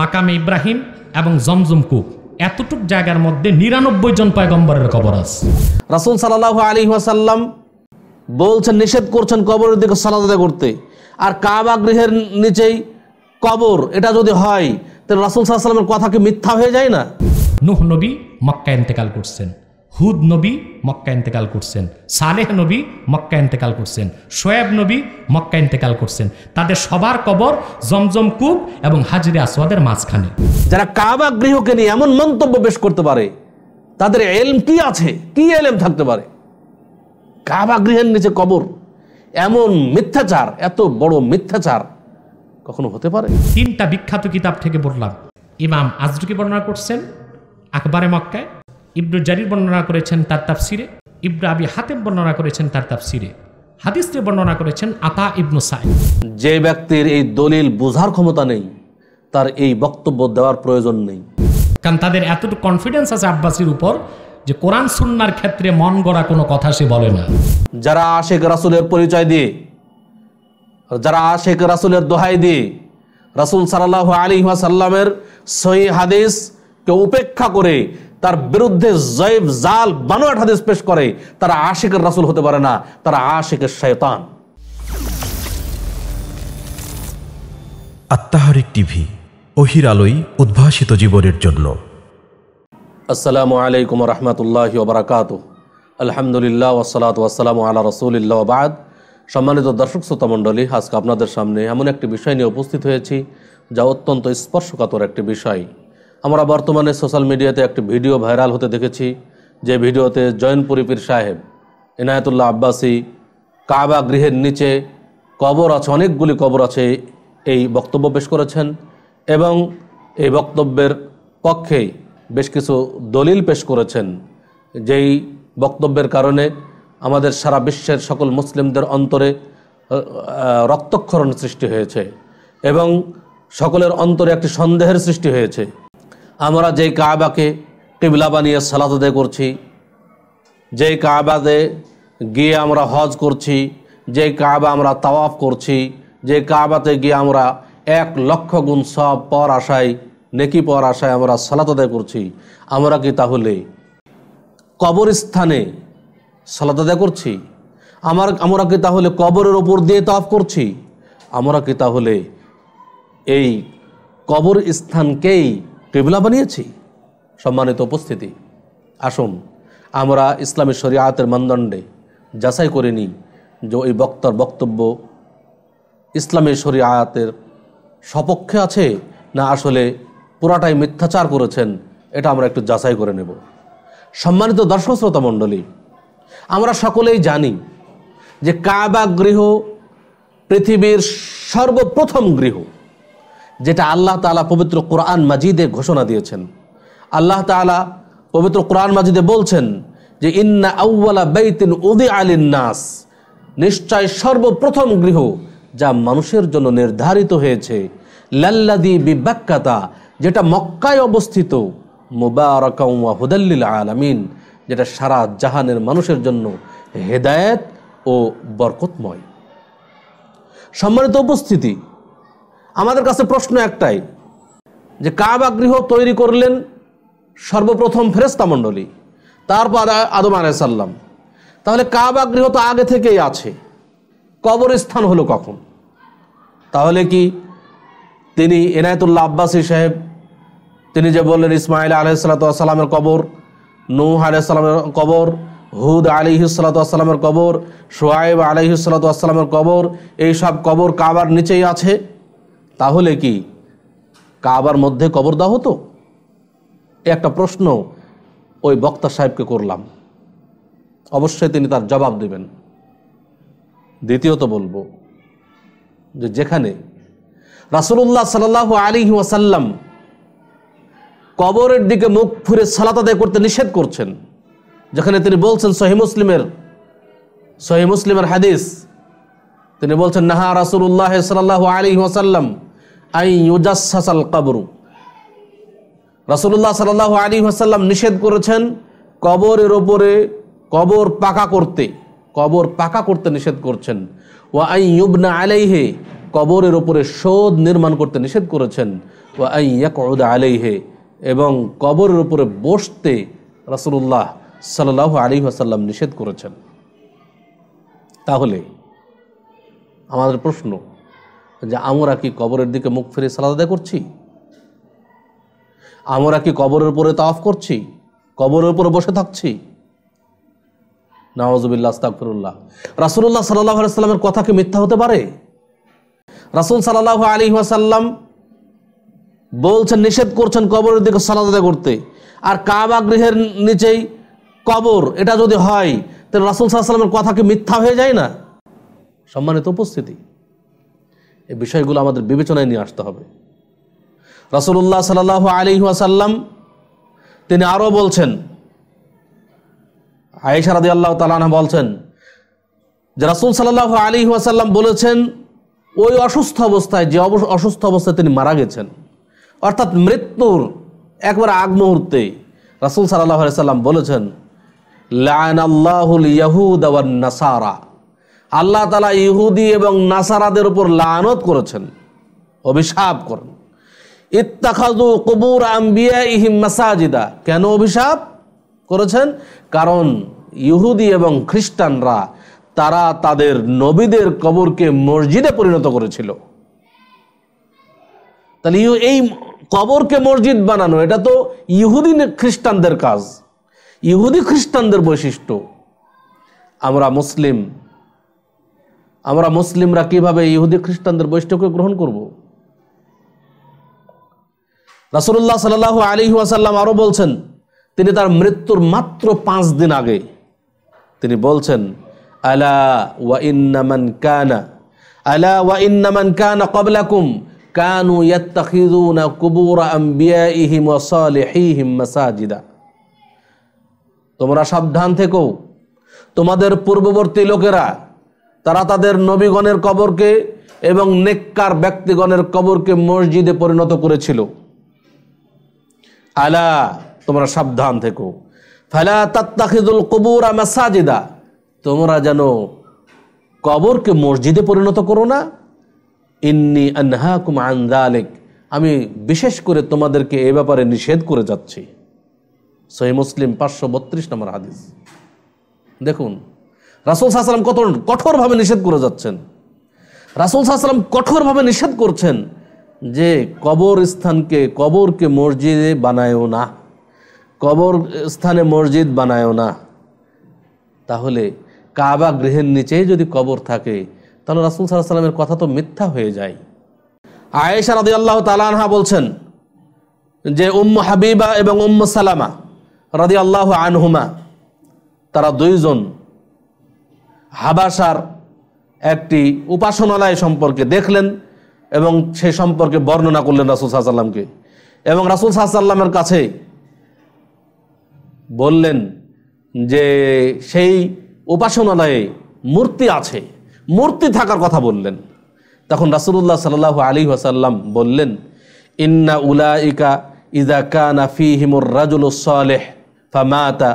মাকামে ইব্রাহিম এবং জমজম কূপ এতটুক জায়গার মধ্যে নিরানব্বই জন পায়গম্বরের কবর আছে রাসুল সাল্লাহ আলী ওয়াসাল্লাম বলছেন নিষেধ করছেন কবরের দিকে সালাদা করতে আর কাবা গৃহের নিচেই কবর এটা যদি হয় তাহলে রাসুল সাল্লামের কথা কি মিথ্যা হয়ে যায় না নুহ নবী মক্কা ইন্তেকাল করছেন হুদ নবী মক্কা ইন্তেকাল করছেন সালেহ নবী মক্কা ইন্তেকাল করছেন শোয়েব নবী মক্কা ইন্তেকাল করছেন তাদের সবার কবর জমজম কূপ এবং হাজিরে আসোয়াদের মাঝখানে যারা কাবা গৃহকে নিয়ে এমন মন্তব্য বেশ করতে পারে তাদের এলম কি আছে কি এলম থাকতে পারে কাবা গৃহের নিচে কবর এমন মিথ্যাচার এত বড় মিথ্যাচার কখনো হতে পারে তিনটা বিখ্যাত কিতাব থেকে বললাম ইমাম আজরুকি বর্ণনা করছেন আকবারে মক্কায় ইবনু জারির বর্ণনা করেছেন তার তাফসিরে ইবনু আবি হাতেম বর্ণনা করেছেন তার তাফসিরে হাদিসটি বর্ণনা করেছেন আতা ইবনু সাইদ যে ব্যক্তির এই দলিল বোঝার ক্ষমতা নেই তার এই বক্তব্য দেওয়ার প্রয়োজন নেই কারণ তাদের এতটুকু কনফিডেন্স আছে আব্বাসির উপর যে কোরআন সুন্নার ক্ষেত্রে মন গড়া কোনো কথা সে বলে না যারা আশেখ রাসুলের পরিচয় দিয়ে যারা আশেখ রাসুলের দোহাই দিয়ে রাসুল সাল আলী সাল্লামের সহি হাদিস কে উপেক্ষা করে তার বিরুদ্ধে জয়েব জাল বানোয়াট হাদিস পেশ করে তারা আশিকের রাসুল হতে পারে না তারা আশিকের শয়তান আত্মাহারিক টিভি অহির আলোই উদ্ভাসিত জীবনের জন্য আসসালামু আলাইকুম রহমতুল্লাহ ওবরাকাত আলহামদুলিল্লাহ ওসালাত ওয়াসালাম আল্লাহ রসুলিল্লাহ বাদ সম্মানিত দর্শক শ্রোতা মণ্ডলী আজকে আপনাদের সামনে এমন একটি বিষয় নিয়ে উপস্থিত হয়েছি যা অত্যন্ত স্পর্শকাতর একটি বিষয় আমরা বর্তমানে সোশ্যাল মিডিয়াতে একটি ভিডিও ভাইরাল হতে দেখেছি যে ভিডিওতে জয়নপুরি পীর সাহেব এনায়তুল্লাহ আব্বাসী কাবা গৃহের নিচে কবর আছে অনেকগুলি কবর আছে এই বক্তব্য পেশ করেছেন এবং এই বক্তব্যের পক্ষে বেশ কিছু দলিল পেশ করেছেন যেই বক্তব্যের কারণে আমাদের সারা বিশ্বের সকল মুসলিমদের অন্তরে রক্তক্ষরণ সৃষ্টি হয়েছে এবং সকলের অন্তরে একটি সন্দেহের সৃষ্টি হয়েছে আমরা যেই কাবাকে কেবলা বানিয়ে সালাত আদায় করছি যেই কাবাদে গিয়ে আমরা হজ করছি যে কাবা আমরা তাওয়াফ করছি যে কাবাতে গিয়ে আমরা এক লক্ষ গুণ সব পর আশায় নেকি পর আশায় আমরা সালাত আদায় করছি আমরা কি তাহলে কবরস্থানে সালাত আদায় করছি আমার আমরা কি তাহলে কবরের ওপর দিয়ে তাফ করছি আমরা কি তাহলে এই কবর স্থানকেই কেবলা বানিয়েছি সম্মানিত উপস্থিতি আসুন আমরা ইসলামী শরিয়াতের মানদণ্ডে যাচাই করে নিই যে ওই বক্তার বক্তব্য ইসলামী শরিয়াতের সপক্ষে আছে না আসলে পুরাটাই মিথ্যাচার করেছেন এটা আমরা একটু যাচাই করে নেব সম্মানিত দর্শক শ্রোতা মণ্ডলী আমরা সকলেই জানি যে কাবা গৃহ পৃথিবীর সর্বপ্রথম গৃহ যেটা আল্লাহ তালা পবিত্র কোরআন মাজিদে ঘোষণা দিয়েছেন আল্লাহ তালা পবিত্র কোরআন মাজিদে বলছেন যে ইন্না আউ্লা বেতিন উদি আলিন নাস নিশ্চয় সর্বপ্রথম গৃহ যা মানুষের জন্য নির্ধারিত হয়েছে লাল্লাদি বিবাক্কাতা যেটা মক্কায় অবস্থিত মুবারকাউয়া হুদাল্লিল আলামিন যেটা সারা জাহানের মানুষের জন্য হেদায়েত ও বরকতময় সম্মানিত উপস্থিতি আমাদের কাছে প্রশ্ন একটাই যে কাবা গৃহ তৈরি করলেন সর্বপ্রথম ফেরেস্তা মণ্ডলী তারপর আদম আলাইসাল্লাম তাহলে কাবা গৃহ তো আগে থেকেই আছে কবরস্থান হলো কখন তাহলে কি তিনি এনায়তুল্লাহ আব্বাসী সাহেব তিনি যে বললেন ইসমাইল আলহিসাল্লাতামের কবর নূহ আলাইসালামের কবর হুদ আলিহিসাল্লাতামের কবর সোয়াইব আলিহিসাল্লাতামের কবর এই সব কবর কাবার নিচেই আছে তাহলে কি কাবার মধ্যে কবর দেওয়া হতো একটা প্রশ্ন ওই বক্তা সাহেবকে করলাম অবশ্যই তিনি তার জবাব দেবেন দ্বিতীয়ত বলবো যে যেখানে রাসুল্লাহ সাল্লাহ আলী ওয়াসাল্লাম কবরের দিকে মুখ ফুরে সালাত দেয় করতে নিষেধ করছেন যেখানে তিনি বলছেন সহি মুসলিমের সহি মুসলিমের হাদিস তিনি বলছেন নাহা রাসুল্লাহ সাল্লাহ আলী ওয়াসাল্লাম আই কাবরু রাসুল্লাহ সাল্লাহ আলী হাসাল্লাম নিষেধ করেছেন কবরের ওপরে কবর পাকা করতে কবর পাকা করতে নিষেধ করছেন ও আই ইউবনা আলাইহে কবরের ওপরে শোধ নির্মাণ করতে নিষেধ করেছেন ও আই ইয়াকদা আলাইহে এবং কবরের ওপরে বসতে রাসুল্লাহ সাল্লাহ আলী আসাল্লাম নিষেধ করেছেন তাহলে আমাদের প্রশ্ন যে আমরা কি কবরের দিকে মুখ ফিরে সালাদা করছি আমরা কি কবরের উপরে তাফ করছি কবরের উপরে বসে থাকছি নওয়াজুবিল্লা আস্তাকফিরুল্লাহ রাসুল্লাহ সাল্লাহ আলাইস্লামের কথা কি মিথ্যা হতে পারে রাসুল সাল্লাহ আলী ওয়াসাল্লাম বলছেন নিষেধ করছেন কবরের দিকে সালাদা করতে আর কাবা গৃহের নিচেই কবর এটা যদি হয় তাহলে রাসুল সাল্লাহ সাল্লামের কথা কি মিথ্যা হয়ে যায় না সম্মানিত উপস্থিতি এই বিষয়গুলো আমাদের বিবেচনায় নিয়ে আসতে হবে রাসুল্লাহ সাল আলী ওয়াসাল্লাম তিনি আরও বলছেন আয়েশা রাদি আল্লাহ তালানা বলছেন যে রাসুল সাল্লাহ আলি ওয়াসাল্লাম বলেছেন ওই অসুস্থ অবস্থায় যে অসুস্থ অবস্থায় তিনি মারা গেছেন অর্থাৎ মৃত্যুর একবারে আগ মুহূর্তে রাসুল সাল্লাহ সাল্লাম বলেছেন লায়ন আল্লাহুল ইয়াহুদ নাসারা আল্লাহ তালা ইহুদি এবং নাসারাদের উপর লানত করেছেন অভিশাপ করেন ইত্তাখাজু কবুর আম্বিয়া ইহিম মাসাজিদা কেন অভিশাপ করেছেন কারণ ইহুদি এবং খ্রিস্টানরা তারা তাদের নবীদের কবরকে মসজিদে পরিণত করেছিল তাহলে এই কবরকে মসজিদ বানানো এটা তো ইহুদি খ্রিস্টানদের কাজ ইহুদি খ্রিস্টানদের বৈশিষ্ট্য আমরা মুসলিম আমরা মুসলিমরা কিভাবে ইহুদি খ্রিস্টানদের বৈষ্ণবকে গ্রহণ করব। রাসুল্লাহ সাল আলী ওয়াসাল্লাম আরো বলছেন তিনি তার মৃত্যুর মাত্র পাঁচ দিন আগে তিনি বলছেন ওয়া ওয়া তোমরা সাবধান থেকো তোমাদের পূর্ববর্তী লোকেরা তারা তাদের নবীগণের কবরকে এবং নেককার ব্যক্তিগণের কবরকে মসজিদে পরিণত করেছিল আলা তোমরা সাবধান থেকো তাত্তাখিদুল মাসাজিদা তোমরা যেন কবরকে মসজিদে পরিণত করো না ইন্নি আনহা কুম আন্দালেক আমি বিশেষ করে তোমাদেরকে এ ব্যাপারে নিষেধ করে যাচ্ছি সহি মুসলিম পাঁচশো বত্রিশ নম্বর হাদিস দেখুন রাসুল সাহসালাম কত কঠোরভাবে নিষেধ করে যাচ্ছেন রাসুল সাহসালাম কঠোরভাবে নিষেধ করছেন যে কবর স্থানকে কবরকে মসজিদে বানায়ও না কবর স্থানে মসজিদ বানায়ও না তাহলে কাবা গৃহের নিচেই যদি কবর থাকে তাহলে রাসুল সাল্লাহ সাল্লামের কথা তো মিথ্যা হয়ে যায় আয়েশা রাদি আল্লাহ তালানহা বলছেন যে উম্ম হাবিবা এবং উম্ম সালামা রাদি আল্লাহ আনহুমা তারা দুইজন হাবাসার একটি উপাসনালয় সম্পর্কে দেখলেন এবং সে সম্পর্কে বর্ণনা করলেন রাসুল সাহাশাল্লামকে এবং রাসুল সাহাশাল্লামের কাছে বললেন যে সেই উপাসনালয়ে মূর্তি আছে মূর্তি থাকার কথা বললেন তখন রাসুল্লাহ সাল্লাহ আলী আসাল্লাম বললেন ইন্না উলাইকা ইদা কানা ফি হিমুর রাজুল সালেহ মাতা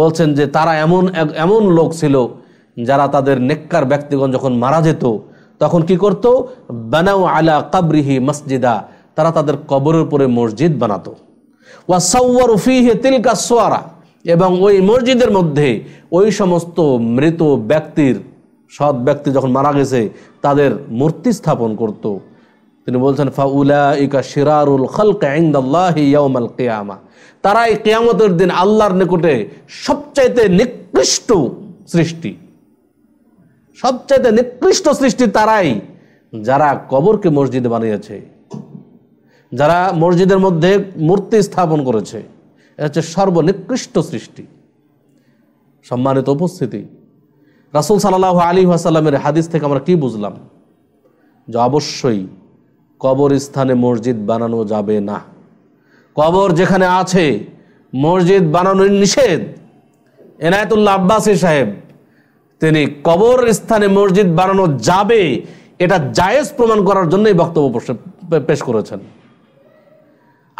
বলছেন যে তারা এমন এমন লোক ছিল যারা তাদের নেককার ব্যক্তিগণ যখন মারা যেত তখন কি করত বানাউ আলা কাবরিহি মসজিদা তারা তাদের কবরের উপরে মসজিদ বানাতো ওয়াসাউয়ার তিলকা সোয়ারা এবং ওই মসজিদের মধ্যে ওই সমস্ত মৃত ব্যক্তির সৎ ব্যক্তি যখন মারা গেছে তাদের মূর্তি স্থাপন করত তিনি বলছেন ফাউলা ইকা শিরারুল খালক আইন্দাল্লাহিয়াউমাল কেয়ামা তারা এই কেয়ামতের দিন আল্লাহর নিকটে সবচাইতে নিকৃষ্ট সৃষ্টি সবচাইতে নিকৃষ্ট সৃষ্টি তারাই যারা কবরকে মসজিদ বানিয়েছে যারা মসজিদের মধ্যে মূর্তি স্থাপন করেছে এটা হচ্ছে সর্বনিকৃষ্ট সৃষ্টি সম্মানিত উপস্থিতি রাসুল সাল্লাহ আলী আসাল্লামের হাদিস থেকে আমরা কি বুঝলাম যে অবশ্যই কবর স্থানে মসজিদ বানানো যাবে না কবর যেখানে আছে মসজিদ বানানোর নিষেধ এনায়তুল্লাহ আব্বাসী সাহেব তিনি কবর স্থানে মসজিদ বানানো যাবে এটা জায়েজ প্রমাণ করার জন্য এই বক্তব্য পেশ করেছেন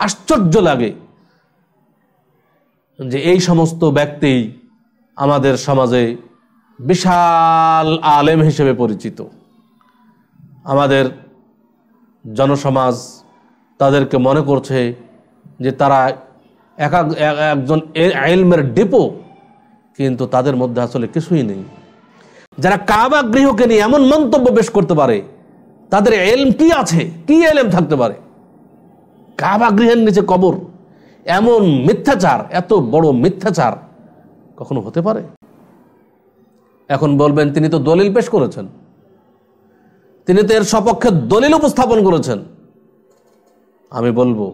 আশ্চর্য লাগে যে এই সমস্ত ব্যক্তি আমাদের সমাজে বিশাল আলেম হিসেবে পরিচিত আমাদের জনসমাজ তাদেরকে মনে করছে যে তারা এক একজন এলমের ডিপো কিন্তু তাদের মধ্যে আসলে কিছুই নেই যারা কাবা গৃহকে নিয়ে এমন মন্তব্য পেশ করতে পারে তাদের এলম কি আছে কি এলম থাকতে পারে কাবা গৃহের নিচে কবর এমন মিথ্যাচার এত বড় মিথ্যাচার কখনো হতে পারে এখন বলবেন তিনি তো দলিল পেশ করেছেন তিনি তো এর সপক্ষে দলিল উপস্থাপন করেছেন আমি বলবো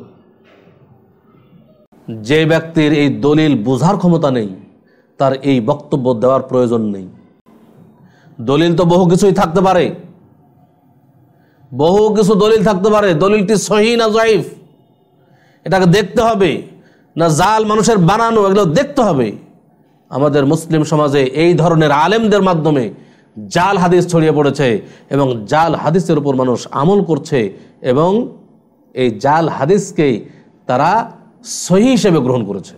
যে ব্যক্তির এই দলিল বোঝার ক্ষমতা নেই তার এই বক্তব্য দেওয়ার প্রয়োজন নেই দলিল তো বহু কিছুই থাকতে পারে বহু কিছু দলিল থাকতে পারে দলিলটি সহি না জয়ীফ এটাকে দেখতে হবে না জাল মানুষের বানানো এগুলো দেখতে হবে আমাদের মুসলিম সমাজে এই ধরনের আলেমদের মাধ্যমে জাল হাদিস ছড়িয়ে পড়েছে এবং জাল হাদিসের উপর মানুষ আমল করছে এবং এই জাল হাদিসকেই তারা সহি হিসেবে গ্রহণ করেছে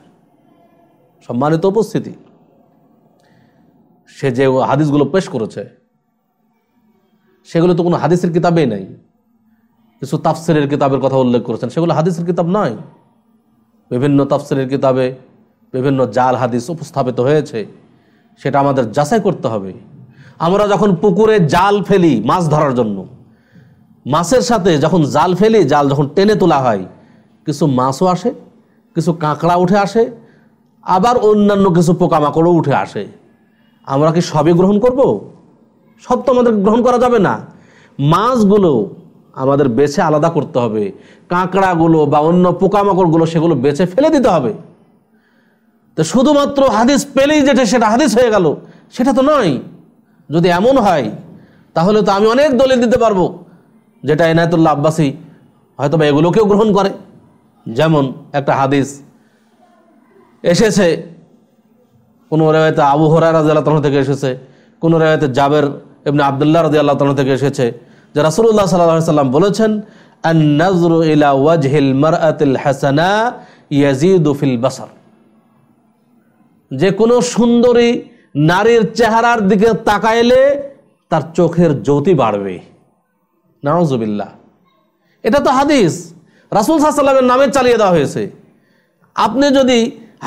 সম্মানিত উপস্থিতি সে যে হাদিসগুলো পেশ করেছে সেগুলো তো কোনো হাদিসের কিতাবেই নাই কিছু তাফসিরের কিতাবের কথা উল্লেখ করেছেন সেগুলো হাদিসের কিতাব নয় বিভিন্ন তাফসিরের কিতাবে বিভিন্ন জাল হাদিস উপস্থাপিত হয়েছে সেটা আমাদের যাচাই করতে হবে আমরা যখন পুকুরে জাল ফেলি মাছ ধরার জন্য মাছের সাথে যখন জাল ফেলি জাল যখন টেনে তোলা হয় কিছু মাছও আসে কিছু কাঁকড়া উঠে আসে আবার অন্যান্য কিছু পোকামাকড়ও উঠে আসে আমরা কি সবই গ্রহণ করব। সব তো আমাদের গ্রহণ করা যাবে না মাছগুলো আমাদের বেছে আলাদা করতে হবে কাঁকড়াগুলো বা অন্য পোকামাকড়গুলো সেগুলো বেছে ফেলে দিতে হবে তো শুধুমাত্র হাদিস পেলেই যেটা সেটা হাদিস হয়ে গেল সেটা তো নয় যদি এমন হয় তাহলে তো আমি অনেক দলিল দিতে পারবো যেটা এনায়তুল্লাহ আব্বাসী হয়তো বা এগুলোকেও গ্রহণ করে যেমন একটা হাদিস এসেছে কোনো রেওয়ায়তে আবু হরাই রাজি আল্লাহ থেকে এসেছে কোনো রেওয়ায়তে জাবের এমনি আবদুল্লাহ রাজি আল্লাহ থেকে এসেছে যে রাসুল্লাহ সাল্লাহ সাল্লাম বলেছেন যে কোনো সুন্দরী নারীর চেহারার দিকে তাকাইলে তার চোখের জ্যোতি বাড়বে নাওজুবিল্লা এটা তো হাদিস রাসুল সাল্লামের নামে চালিয়ে দেওয়া হয়েছে আপনি যদি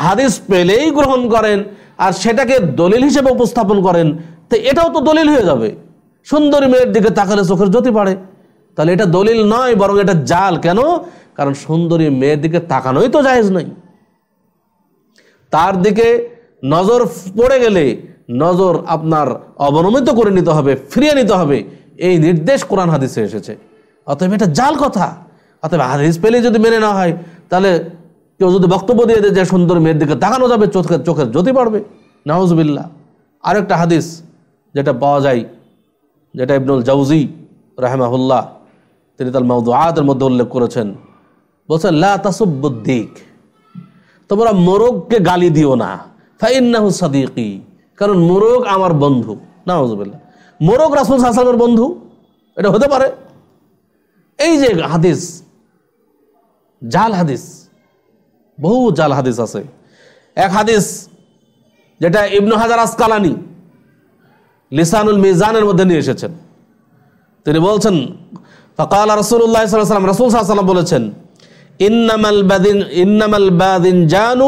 হাদিস পেলেই গ্রহণ করেন আর সেটাকে দলিল হিসেবে উপস্থাপন করেন তো এটাও তো দলিল হয়ে যাবে সুন্দরী মেয়ের দিকে তাকালে চোখের জ্যোতি পারে তাহলে এটা দলিল নয় বরং এটা জাল কেন কারণ সুন্দরী মেয়ের দিকে তাকানোই তো জায়েজ নাই তার দিকে নজর পড়ে গেলে নজর আপনার অবনমিত করে নিতে হবে ফিরিয়ে নিতে হবে এই নির্দেশ কোরআন হাদিসে এসেছে অতএব এটা জাল কথা অতএব হাদিস পেলে যদি মেনে না হয় তাহলে কেউ যদি বক্তব্য দিয়ে দেয় যে সুন্দর মেয়ের দিকে তাকানো যাবে চোখের চোখের জ্যোতি পারবে নাহজবিল্লা আরেকটা হাদিস যেটা পাওয়া যায় যেটা ইবনুল জাউজি রাহেমাহুল্লাহ তিনি তার আয়াতের মধ্যে উল্লেখ করেছেন বলছেন লা তাসুবুদ্দিক তোমরা মোরগকে গালি দিও না ফাইন্নাহু সাদিকি কারণ মোরগ আমার বন্ধু নাহজবিল্লা মোরগ রাসুল হাসানের বন্ধু এটা হতে পারে এই যে হাদিস জাল হাদিস বহু জাল হাদিস আছে এক হাদিস যেটা ইবনু হাজার আসকালানি লিসানুল মিজানের মধ্যে নিয়ে এসেছেন তিনি বলছেন ফকাল রসুল্লাহ সাল্লাম রসুল সাল্লাম বলেছেন ইন্নামাল বাদিন ইন্নামাল বাদিন জানু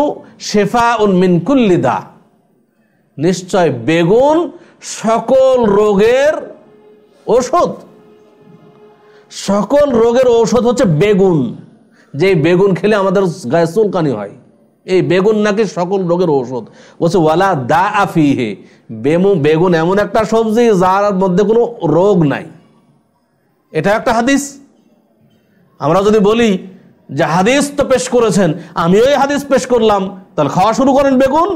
শেফা মিন কুল্লিদা নিশ্চয় বেগুন সকল রোগের ওষুধ সকল রোগের ঔষধ হচ্ছে বেগুন যে বেগুন খেলে আমাদের গায়ে চুলকানি হয় এই বেগুন নাকি সকল রোগের ঔষধ বলছে ওয়ালা দা আফি হে বেমু বেগুন এমন একটা সবজি যার মধ্যে কোনো রোগ নাই এটা একটা হাদিস আমরা যদি বলি যে হাদিস তো পেশ করেছেন আমিও এই হাদিস পেশ করলাম তাহলে খাওয়া শুরু করেন বেগুন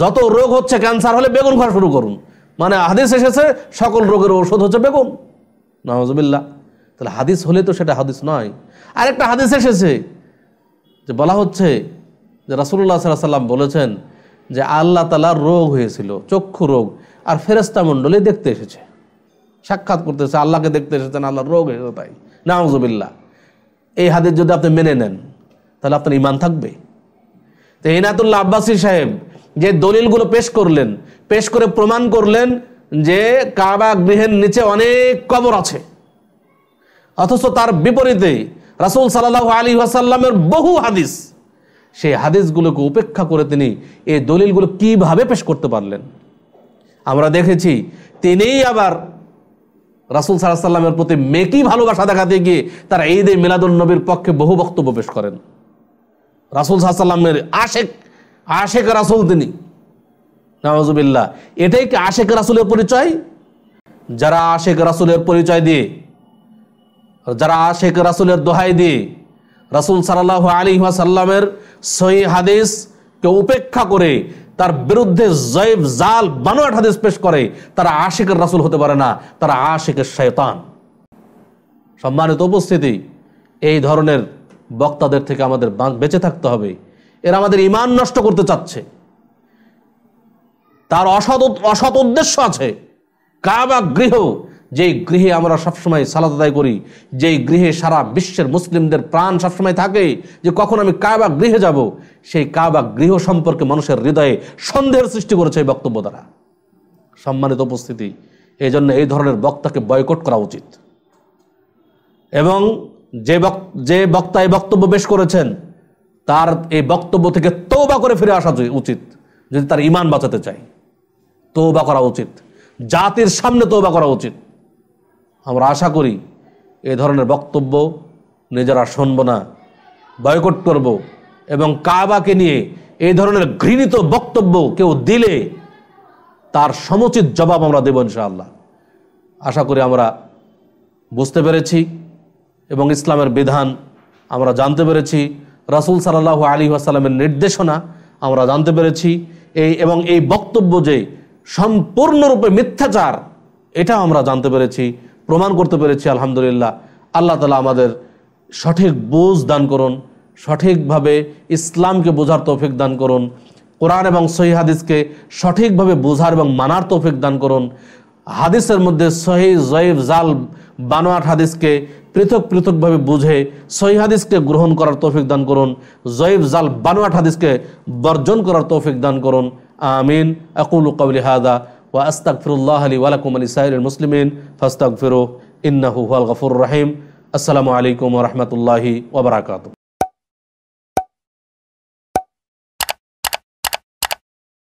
যত রোগ হচ্ছে ক্যান্সার হলে বেগুন খাওয়া শুরু করুন মানে হাদিস এসেছে সকল রোগের ঔষধ হচ্ছে বেগুন নজবিল্লা তাহলে হাদিস হলে তো সেটা হাদিস নয় আর একটা হাদিস এসেছে যে বলা হচ্ছে যে রাসুল্লাহ সাল্লাম বলেছেন যে আল্লাহ তালার রোগ হয়েছিল চক্ষু রোগ আর ফেরেস্তা মণ্ডলী দেখতে এসেছে সাক্ষাৎ করতেছে আল্লাহকে দেখতে এসেছেন আল্লাহর রোগ হয়েছে তাই নাউজবিল্লা এই হাদিস যদি আপনি মেনে নেন তাহলে আপনার ইমান থাকবে তো এনাতুল্লাহ আব্বাসী সাহেব যে দলিলগুলো পেশ করলেন পেশ করে প্রমাণ করলেন যে কাবা গৃহের নিচে অনেক কবর আছে অথচ তার বিপরীতে রাসুল সাল্লাহ আলী আসাল্লামের বহু হাদিস সেই হাদিসগুলোকে উপেক্ষা করে তিনি এই দলিলগুলো কিভাবে পেশ করতে পারলেন আমরা দেখেছি তিনিই আবার রাসুল সাল সাল্লামের প্রতি মেকি ভালোবাসা দেখাতে গিয়ে তার ঈদে মিলাদুল নবীর পক্ষে বহু বক্তব্য পেশ করেন রাসুল সাল্লামের আশেক আশেক রাসুল তিনি নওয়াজুবিল্লাহ এটাই কি আশেক রাসুলের পরিচয় যারা আশেক রাসুলের পরিচয় দিয়ে যারা আশেখ রাসুলের দোহাই দিয়ে রাসুল সাল্লাহ আলী সাল্লামের সহি হাদিস কে উপেক্ষা করে তার বিরুদ্ধে জৈব জাল বানোয়াট হাদিস পেশ করে তারা আশেকের রাসুল হতে পারে না তারা আশেকের শয়তান সম্মানিত উপস্থিতি এই ধরনের বক্তাদের থেকে আমাদের বেঁচে থাকতে হবে এরা আমাদের ইমান নষ্ট করতে চাচ্ছে তার অসৎ অসৎ উদ্দেশ্য আছে কাবা গৃহ যেই গৃহে আমরা সবসময় সালাদ আদায় করি যেই গৃহে সারা বিশ্বের মুসলিমদের প্রাণ সবসময় থাকে যে কখন আমি কাবা গৃহে যাব সেই কাবা গৃহ সম্পর্কে মানুষের হৃদয়ে সন্দেহের সৃষ্টি করেছে এই বক্তব্য দ্বারা সম্মানিত উপস্থিতি এই জন্য এই ধরনের বক্তাকে বয়কট করা উচিত এবং যে যে বক্তা এই বক্তব্য বেশ করেছেন তার এই বক্তব্য থেকে তৌবা করে ফিরে আসা উচিত যদি তার ইমান বাঁচাতে চাই তৌবা করা উচিত জাতির সামনে তৌবা করা উচিত আমরা আশা করি এ ধরনের বক্তব্য নিজেরা শুনব না বয়কট করব এবং কাবাকে নিয়ে এই ধরনের ঘৃণিত বক্তব্য কেউ দিলে তার সমুচিত জবাব আমরা দেব ইনশাআল্লাহ আশা করি আমরা বুঝতে পেরেছি এবং ইসলামের বিধান আমরা জানতে পেরেছি রাসুল সাল্লাহ আলী আসালামের নির্দেশনা আমরা জানতে পেরেছি এই এবং এই বক্তব্য যে সম্পূর্ণরূপে মিথ্যাচার এটা আমরা জানতে পেরেছি প্রমাণ করতে পেরেছি আলহামদুলিল্লাহ আল্লাহ তালা আমাদের সঠিক বোঝ দান করুন সঠিকভাবে ইসলামকে বোঝার তৌফিক দান করুন কোরআন এবং সহি হাদিসকে সঠিকভাবে বোঝার এবং মানার তৌফিক দান করুন হাদিসের মধ্যে সহি জয়েব জাল বানোয়াট হাদিসকে পৃথক পৃথকভাবে বুঝে সহি হাদিসকে গ্রহণ করার তৌফিক দান করুন জয়েব জাল বানোয়াট হাদিসকে বর্জন করার তৌফিক দান করুন আমিন আকুল কবলি হাদা وأستغفر الله لي ولكم ولسائر المسلمين فاستغفروه إنه هو الغفور الرحيم السلام عليكم ورحمة الله وبركاته